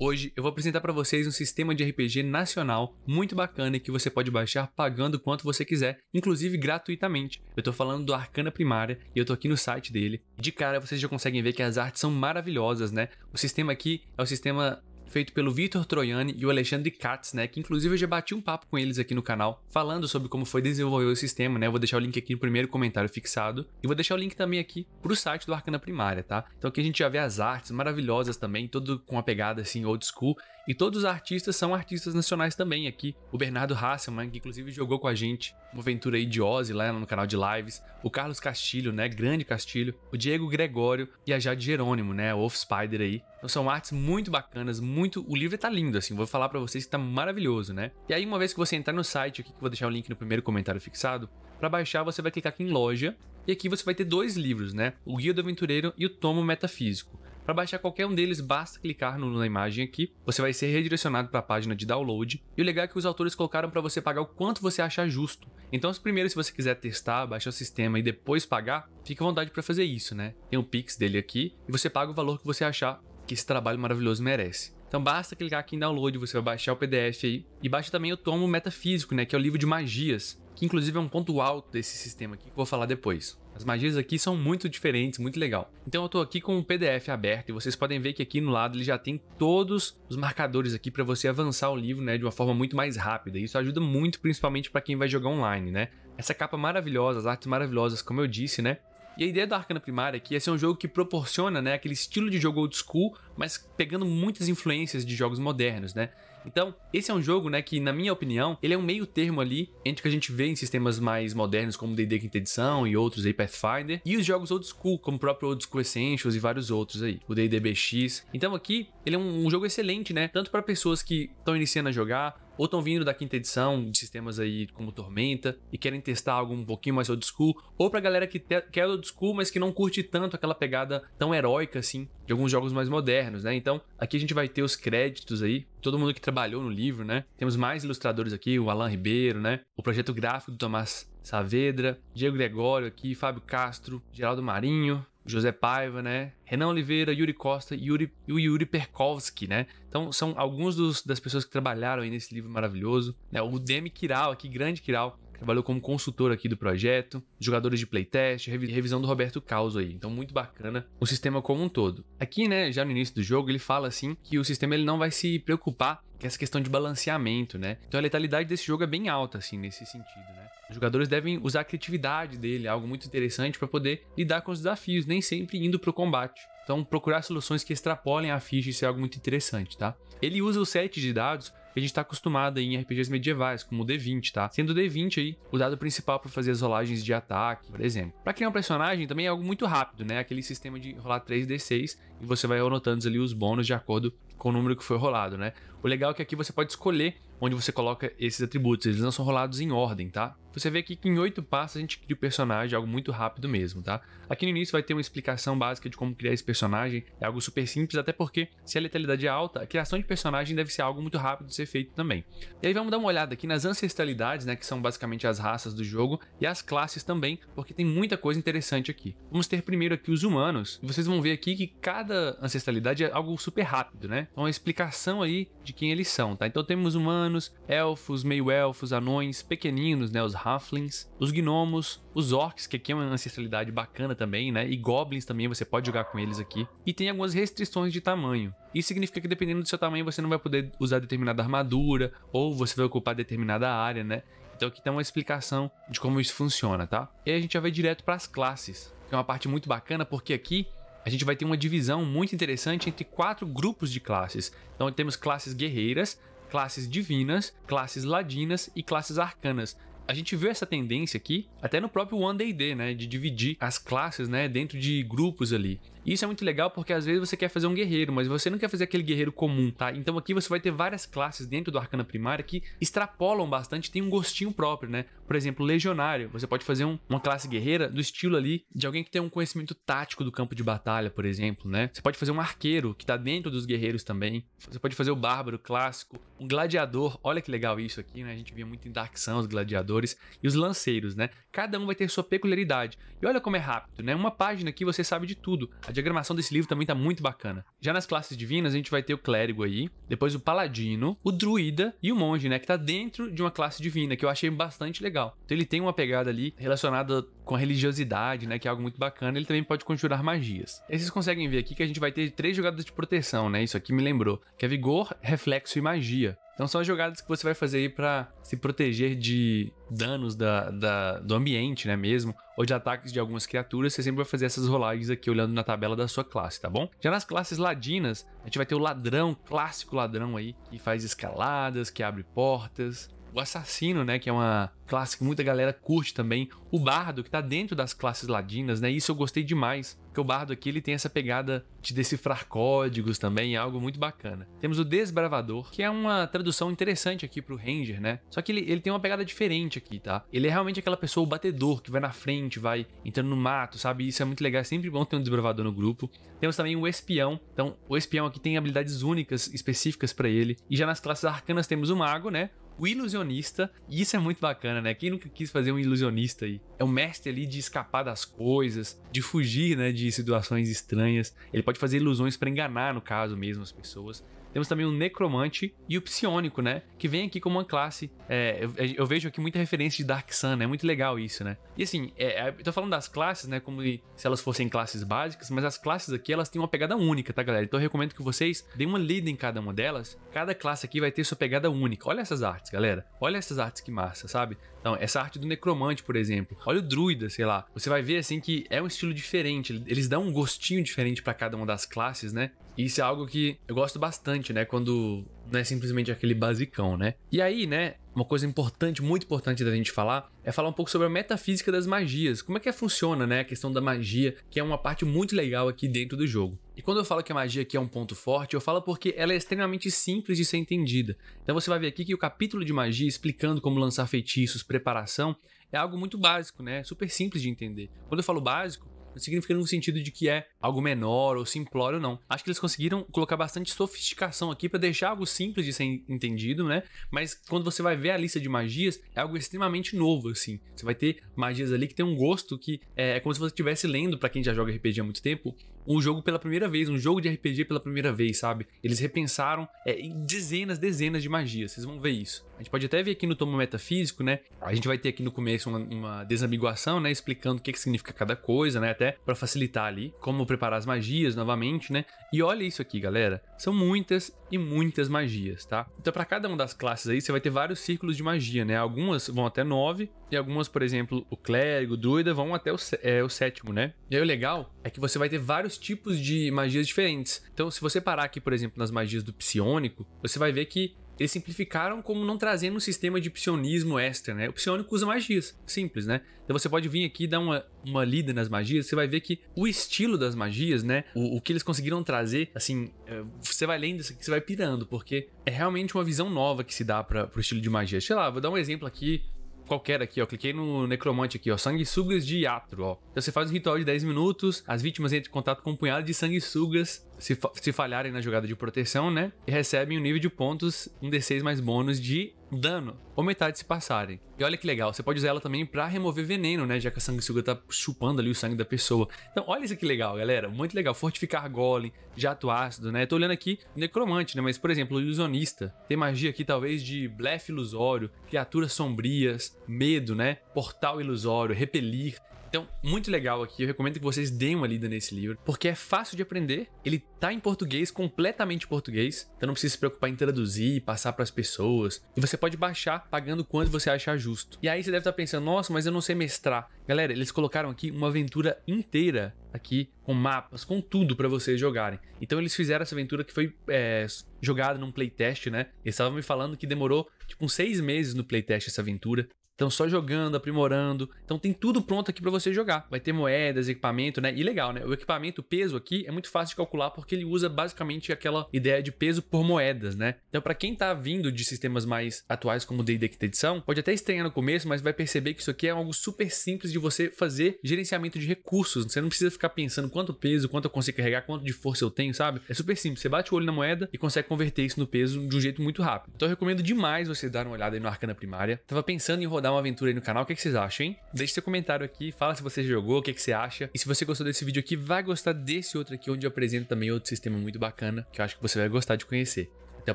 Hoje eu vou apresentar para vocês um sistema de RPG nacional muito bacana que você pode baixar pagando quanto você quiser, inclusive gratuitamente. Eu estou falando do Arcana Primária e eu estou aqui no site dele. De cara vocês já conseguem ver que as artes são maravilhosas, né? O sistema aqui é o sistema feito pelo Vitor Troiani e o Alexandre Katz, né? Que inclusive eu já bati um papo com eles aqui no canal, falando sobre como foi desenvolver o sistema, né? Eu vou deixar o link aqui no primeiro comentário fixado e vou deixar o link também aqui pro site do Arcana Primária, tá? Então aqui a gente já vê as artes maravilhosas também, todo com a pegada assim old school e todos os artistas são artistas nacionais também aqui. O Bernardo Hasselmann, que inclusive jogou com a gente uma aventura aí de Ozzy lá no canal de lives. O Carlos Castilho, né? Grande Castilho. O Diego Gregório e a Jade Jerônimo, né? Wolf Spider aí. Então são artes muito bacanas, muito. O livro tá lindo, assim. Vou falar para vocês que tá maravilhoso, né? E aí, uma vez que você entrar no site aqui, que eu vou deixar o link no primeiro comentário fixado, para baixar você vai clicar aqui em loja e aqui você vai ter dois livros, né? O Guia do Aventureiro e o Tomo Metafísico. Para baixar qualquer um deles, basta clicar na imagem aqui, você vai ser redirecionado para a página de download, e o legal é que os autores colocaram para você pagar o quanto você achar justo. Então, primeiro, se você quiser testar, baixar o sistema e depois pagar, fica à vontade para fazer isso, né? Tem o Pix dele aqui, e você paga o valor que você achar que esse trabalho maravilhoso merece. Então basta clicar aqui em download, você vai baixar o PDF aí. E baixa também o tomo metafísico, né, que é o livro de magias, que inclusive é um ponto alto desse sistema aqui, que eu vou falar depois. As magias aqui são muito diferentes, muito legal. Então eu estou aqui com o um PDF aberto e vocês podem ver que aqui no lado ele já tem todos os marcadores aqui para você avançar o livro, né, de uma forma muito mais rápida. Isso ajuda muito, principalmente para quem vai jogar online, né? Essa capa maravilhosa, as artes maravilhosas, como eu disse, né? E a ideia do Arcana Primária aqui é ser é um jogo que proporciona né, aquele estilo de jogo old school, mas pegando muitas influências de jogos modernos, né? Então, esse é um jogo, né, que na minha opinião, ele é um meio termo ali entre o que a gente vê em sistemas mais modernos como D&D Quinta Edição e outros aí, Pathfinder, e os jogos old school, como o próprio Old School Essentials e vários outros aí, o D&D BX. Então aqui, ele é um, um jogo excelente, né, tanto para pessoas que estão iniciando a jogar, ou estão vindo da quinta edição, de sistemas aí como Tormenta, e querem testar algo um pouquinho mais old school, ou pra galera que quer é old school, mas que não curte tanto aquela pegada tão heróica assim de alguns jogos mais modernos, né? Então, aqui a gente vai ter os créditos aí, todo mundo que trabalhou no livro, né? Temos mais ilustradores aqui, o Alan Ribeiro, né? O projeto gráfico do Tomás Saavedra, Diego Gregório aqui, Fábio Castro, Geraldo Marinho, José Paiva, né? Renan Oliveira, Yuri Costa Yuri, e o Yuri Perkowski, né? Então são alguns dos, das pessoas que trabalharam aí nesse livro maravilhoso. Né? O Demi Kiral, aqui, grande Kiral, trabalhou como consultor aqui do projeto, jogadores de playtest, revisão do Roberto Caos aí. Então, muito bacana o sistema como um todo. Aqui, né, já no início do jogo, ele fala assim que o sistema ele não vai se preocupar com essa questão de balanceamento, né? Então a letalidade desse jogo é bem alta, assim, nesse sentido, né? Os jogadores devem usar a criatividade dele, algo muito interessante, para poder lidar com os desafios, nem sempre indo pro combate. Então, procurar soluções que extrapolem a ficha, isso é algo muito interessante, tá? Ele usa o set de dados que a gente está acostumado em RPGs medievais, como o D20, tá? Sendo o D20 aí o dado principal para fazer as rolagens de ataque, por exemplo. Para criar um personagem também é algo muito rápido, né? Aquele sistema de rolar 3d6 e você vai anotando ali os bônus de acordo com o número que foi rolado, né? O legal é que aqui você pode escolher onde você coloca esses atributos, eles não são rolados em ordem, tá? Você vê aqui que em oito passos a gente cria o personagem, algo muito rápido mesmo, tá? Aqui no início vai ter uma explicação básica de como criar esse personagem, é algo super simples, até porque se a letalidade é alta, a criação de personagem deve ser algo muito rápido de ser feito também. E aí vamos dar uma olhada aqui nas ancestralidades, né, que são basicamente as raças do jogo, e as classes também, porque tem muita coisa interessante aqui. Vamos ter primeiro aqui os humanos, e vocês vão ver aqui que cada ancestralidade é algo super rápido, né? Então a explicação aí de quem eles são, tá? Então temos humanos, elfos, meio-elfos, anões, pequeninos, né, os halflings, os gnomos, os orcs, que aqui é uma ancestralidade bacana também, né? E goblins também, você pode jogar com eles aqui. E tem algumas restrições de tamanho. Isso significa que dependendo do seu tamanho, você não vai poder usar determinada armadura, ou você vai ocupar determinada área, né? Então aqui tem uma explicação de como isso funciona, tá? E a gente já vai direto para as classes, que é uma parte muito bacana, porque aqui a gente vai ter uma divisão muito interessante entre quatro grupos de classes. Então temos classes guerreiras, classes divinas, classes ladinas e classes arcanas a gente vê essa tendência aqui até no próprio One Day Day, né? De dividir as classes, né? Dentro de grupos ali. E isso é muito legal porque às vezes você quer fazer um guerreiro, mas você não quer fazer aquele guerreiro comum, tá? Então aqui você vai ter várias classes dentro do Arcana Primária que extrapolam bastante, tem um gostinho próprio, né? Por exemplo, Legionário. Você pode fazer um, uma classe guerreira do estilo ali de alguém que tem um conhecimento tático do campo de batalha, por exemplo, né? Você pode fazer um arqueiro que tá dentro dos guerreiros também. Você pode fazer o bárbaro clássico, um gladiador. Olha que legal isso aqui, né? A gente via muito em Dark Sun os gladiadores lançadores e os lanceiros, né? Cada um vai ter sua peculiaridade. E olha como é rápido, né? Uma página aqui você sabe de tudo. A diagramação desse livro também tá muito bacana. Já nas classes divinas a gente vai ter o clérigo aí, depois o paladino, o druida e o monge, né? Que tá dentro de uma classe divina, que eu achei bastante legal. Então ele tem uma pegada ali relacionada com a religiosidade, né? Que é algo muito bacana. Ele também pode conjurar magias. E vocês conseguem ver aqui que a gente vai ter três jogadas de proteção, né? Isso aqui me lembrou. Que é vigor, reflexo e magia. Então são as jogadas que você vai fazer aí para se proteger de danos da, da, do ambiente, né mesmo? Ou de ataques de algumas criaturas. Você sempre vai fazer essas rolagens aqui olhando na tabela da sua classe, tá bom? Já nas classes ladinas, a gente vai ter o ladrão, clássico ladrão aí, que faz escaladas, que abre portas, o assassino, né, que é uma classe que muita galera curte também, o bardo que tá dentro das classes ladinas, né? Isso eu gostei demais, porque o bardo aqui ele tem essa pegada de decifrar códigos também, é algo muito bacana. Temos o desbravador, que é uma tradução interessante aqui pro ranger, né? Só que ele, ele tem uma pegada diferente aqui, tá? Ele é realmente aquela pessoa o batedor que vai na frente, vai entrando no mato, sabe? Isso é muito legal, é sempre bom ter um desbravador no grupo. Temos também o espião. Então, o espião aqui tem habilidades únicas específicas para ele. E já nas classes arcanas temos o mago, né? o ilusionista. E isso é muito bacana, né? Quem nunca quis fazer um ilusionista aí? É um mestre ali de escapar das coisas, de fugir, né, de situações estranhas. Ele pode fazer ilusões para enganar, no caso mesmo, as pessoas. Temos também o Necromante e o Psionico, né? Que vem aqui como uma classe. É, eu, é, eu, vejo aqui muita referência de Dark Sun, né? é né? muito legal isso, né? E assim, é, é, eu tô falando das classes, né? Como se elas fossem classes básicas, mas as classes aqui elas têm uma pegada única, tá, galera? Então eu recomendo que vocês deem uma lida em cada uma delas. Cada classe aqui vai ter sua pegada única. Olha essas artes, galera. Olha essas artes que massa, sabe? Então, essa arte do Necromante, por exemplo. Olha o Druida, sei lá. Você vai ver assim que é um estilo diferente. Eles dão um gostinho diferente para cada uma das classes, né? isso é algo que eu gosto bastante, né? Quando não é simplesmente aquele basicão, né? E aí, né? Uma coisa importante, muito importante da gente falar, é falar um pouco sobre a metafísica das magias. Como é que funciona, né? A questão da magia, que é uma parte muito legal aqui dentro do jogo. E quando eu falo que a magia aqui é um ponto forte, eu falo porque ela é extremamente simples de ser entendida. Então você vai ver aqui que o capítulo de magia explicando como lançar feitiços, preparação, é algo muito básico, né? Super simples de entender. Quando eu falo básico, não significa no sentido de que é algo menor ou simplório, não. Acho que eles conseguiram colocar bastante sofisticação aqui para deixar algo simples de ser entendido, né? Mas quando você vai ver a lista de magias, é algo extremamente novo, assim. Você vai ter magias ali que tem um gosto que é, é como se você estivesse lendo, para quem já joga RPG há muito tempo, um jogo pela primeira vez, um jogo de RPG pela primeira vez, sabe? Eles repensaram é, dezenas, dezenas de magias, vocês vão ver isso. A gente pode até ver aqui no tomo metafísico, né? A gente vai ter aqui no começo uma, uma desambiguação, né? Explicando o que, que significa cada coisa, né? Até para facilitar ali como preparar as magias novamente, né? E olha isso aqui, galera. São muitas e muitas magias, tá? Então, para cada uma das classes aí, você vai ter vários círculos de magia, né? Algumas vão até nove e algumas, por exemplo, o clérigo, o druida, vão até o, é, o sétimo, né? E aí o legal é que você vai ter vários tipos de magias diferentes. Então, se você parar aqui, por exemplo, nas magias do psionico, você vai ver que eles simplificaram como não trazendo um sistema de psionismo extra, né? O psionico usa magias, simples, né? Então você pode vir aqui e dar uma, uma lida nas magias, você vai ver que o estilo das magias, né? O, o que eles conseguiram trazer, assim, é, você vai lendo isso aqui, você vai pirando, porque é realmente uma visão nova que se dá para o estilo de magia. Sei lá, vou dar um exemplo aqui qualquer aqui, ó. Cliquei no necromante aqui, ó. Sanguessugas de Yatro, ó. Então você faz um ritual de 10 minutos, as vítimas entram em contato com um punhado de sanguessugas se, se falharem na jogada de proteção, né? E recebem um nível de pontos, um D6 mais bônus de dano, ou metade se passarem. E olha que legal, você pode usar ela também para remover veneno, né? Já que a sanguessuga tá chupando ali o sangue da pessoa. Então, olha isso que legal, galera. Muito legal. Fortificar golem, jato ácido, né? tô olhando aqui necromante, né? Mas, por exemplo, ilusionista. Tem magia aqui, talvez, de blefe ilusório, criaturas sombrias, medo, né? Portal ilusório, repelir. Então, muito legal aqui, eu recomendo que vocês deem uma lida nesse livro, porque é fácil de aprender, ele tá em português, completamente português, então não precisa se preocupar em traduzir, passar para as pessoas, e você pode baixar pagando quanto você achar justo. E aí você deve estar tá pensando, nossa, mas eu não sei mestrar. Galera, eles colocaram aqui uma aventura inteira aqui com mapas, com tudo para vocês jogarem. Então eles fizeram essa aventura que foi é, jogada num playtest, né? Eles estavam me falando que demorou tipo uns seis meses no playtest essa aventura. Então só jogando, aprimorando. Então tem tudo pronto aqui para você jogar. Vai ter moedas, equipamento, né? E legal, né? O equipamento, o peso aqui é muito fácil de calcular porque ele usa basicamente aquela ideia de peso por moedas, né? Então para quem tá vindo de sistemas mais atuais como o D&D Quinta Edição, pode até estranhar no começo, mas vai perceber que isso aqui é algo super simples de você fazer gerenciamento de recursos. Você não precisa ficar pensando quanto peso, quanto eu consigo carregar, quanto de força eu tenho, sabe? É super simples. Você bate o olho na moeda e consegue converter isso no peso de um jeito muito rápido. Então eu recomendo demais você dar uma olhada aí no Arcana Primária. Tava pensando em rodar dar uma aventura aí no canal, o que, que vocês acham, hein? Deixe seu comentário aqui, fala se você jogou, o que, que você acha. E se você gostou desse vídeo aqui, vai gostar desse outro aqui, onde eu apresento também outro sistema muito bacana, que eu acho que você vai gostar de conhecer. Até o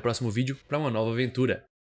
próximo vídeo para uma nova aventura.